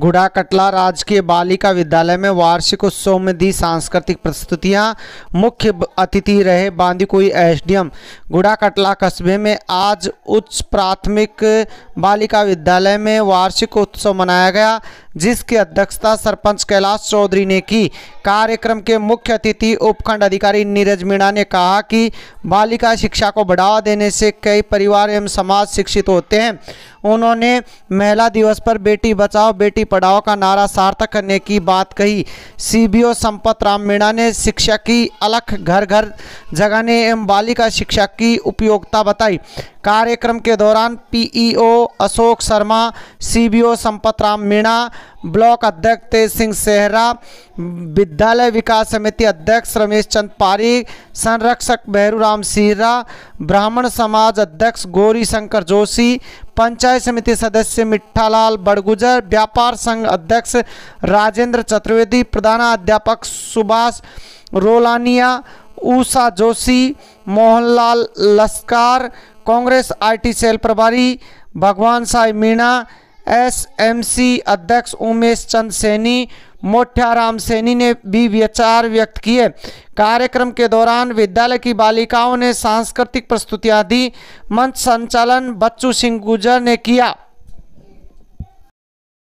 गुड़ाकटला राजकीय बालिका विद्यालय में वार्षिक उत्सव में दी सांस्कृतिक प्रस्तुतियां मुख्य अतिथि रहे बांदीकुई एसडीएम घुड़ाकटला कस्बे में आज उच्च प्राथमिक बालिका विद्यालय में वार्षिक उत्सव मनाया गया जिसकी अध्यक्षता सरपंच कैलाश चौधरी ने की कार्यक्रम के मुख्य अतिथि उपखंड अधिकारी नीरज मीणा ने कहा कि बालिका शिक्षा को बढ़ावा देने से कई परिवार एवं समाज शिक्षित होते हैं उन्होंने महिला दिवस पर बेटी बचाओ बेटी पढ़ाओ का नारा सार्थक करने की बात कही सीबीओ संपत राम मीणा ने शिक्षा की अलख घर घर जगाने एवं बालिका शिक्षा की उपयोगिता बताई कार्यक्रम के दौरान PEO Ashok Sharma CBO Sampat Ram Meena block अध्यक्ष तेज सिंह सेहरा विद्यालय विकास समिति अध्यक्ष रमेश चंद पारी संरक्षक बहरूराम सीरा ब्राह्मण समाज अध्यक्ष गौरी शंकर जोशी पंचायत समिति सदस्य मिठालाल बड़गुजर व्यापार संघ अध्यक्ष राजेंद्र चतुर्वेदी प्रधानाध्यापक सुभाष रोलानिया उषा जोशी मोहनलाल लस्कार कांग्रेस आईटी सेल प्रभारी भगवान साई मीणा एसएमसी अध्यक्ष उमेश चंद सैनी मोठ्याराम सैनी ने भी विचार व्यक्त किए कार्यक्रम के दौरान विद्यालय की बालिकाओं ने सांस्कृतिक प्रस्तुतियां दी मंच संचालन बच्चू सिंह गुजर ने किया